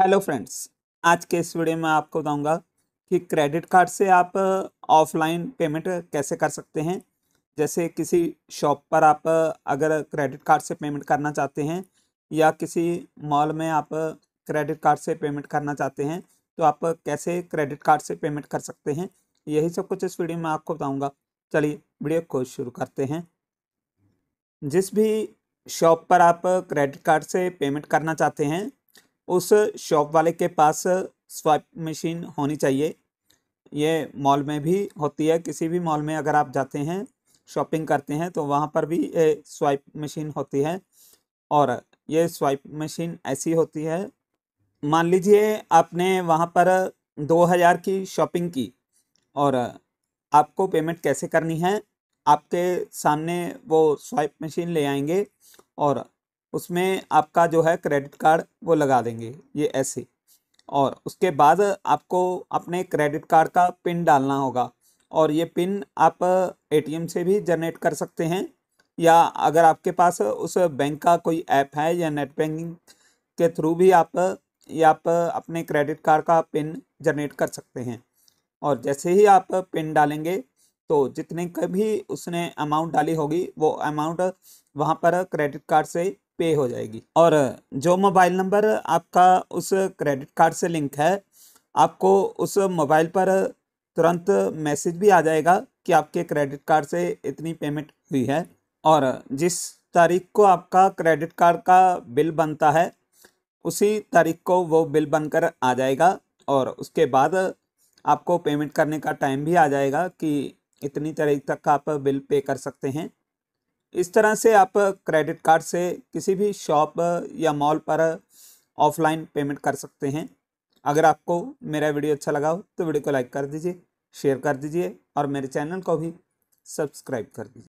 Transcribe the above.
hello friends आज के इस वीडियो में आपको बताऊंगा कि क्रेडिट कार्ड से आप ऑफलाइन पेमेंट कैसे कर सकते हैं जैसे किसी शॉप पर आप अगर क्रेडिट कार्ड से पेमेंट करना चाहते हैं या किसी मॉल में आप क्रेडिट कार्ड से पेमेंट करना चाहते हैं तो आप कैसे क्रेडिट कार्ड से पेमेंट कर सकते हैं यही सब कुछ इस वीडियो में आपको बताऊँगा चलिए वीडियो को शुरू करते हैं जिस भी शॉप पर आप क्रेडिट कार्ड से पेमेंट करना चाहते हैं उस शॉप वाले के पास स्वाइप मशीन होनी चाहिए ये मॉल में भी होती है किसी भी मॉल में अगर आप जाते हैं शॉपिंग करते हैं तो वहाँ पर भी ये स्वाइप मशीन होती है और ये स्वाइप मशीन ऐसी होती है मान लीजिए आपने वहाँ पर दो हज़ार की शॉपिंग की और आपको पेमेंट कैसे करनी है आपके सामने वो स्वाइप मशीन ले आएंगे और उसमें आपका जो है क्रेडिट कार्ड वो लगा देंगे ये ऐसे और उसके बाद आपको अपने क्रेडिट कार्ड का पिन डालना होगा और ये पिन आप एटीएम से भी जनरेट कर सकते हैं या अगर आपके पास उस बैंक का कोई ऐप है या नेट बैंकिंग के थ्रू भी आप ये आप अपने क्रेडिट कार्ड का पिन जनरेट कर सकते हैं और जैसे ही आप पिन डालेंगे तो जितने कभी उसने अमाउंट डाली होगी वो अमाउंट वहाँ पर क्रेडिट कार्ड से पे हो जाएगी और जो मोबाइल नंबर आपका उस क्रेडिट कार्ड से लिंक है आपको उस मोबाइल पर तुरंत मैसेज भी आ जाएगा कि आपके क्रेडिट कार्ड से इतनी पेमेंट हुई है और जिस तारीख को आपका क्रेडिट कार्ड का बिल बनता है उसी तारीख को वो बिल बनकर आ जाएगा और उसके बाद आपको पेमेंट करने का टाइम भी आ जाएगा कि इतनी तारीख तक आप बिल पे कर सकते हैं इस तरह से आप क्रेडिट कार्ड से किसी भी शॉप या मॉल पर ऑफलाइन पेमेंट कर सकते हैं अगर आपको मेरा वीडियो अच्छा लगा हो तो वीडियो को लाइक कर दीजिए शेयर कर दीजिए और मेरे चैनल को भी सब्सक्राइब कर दीजिए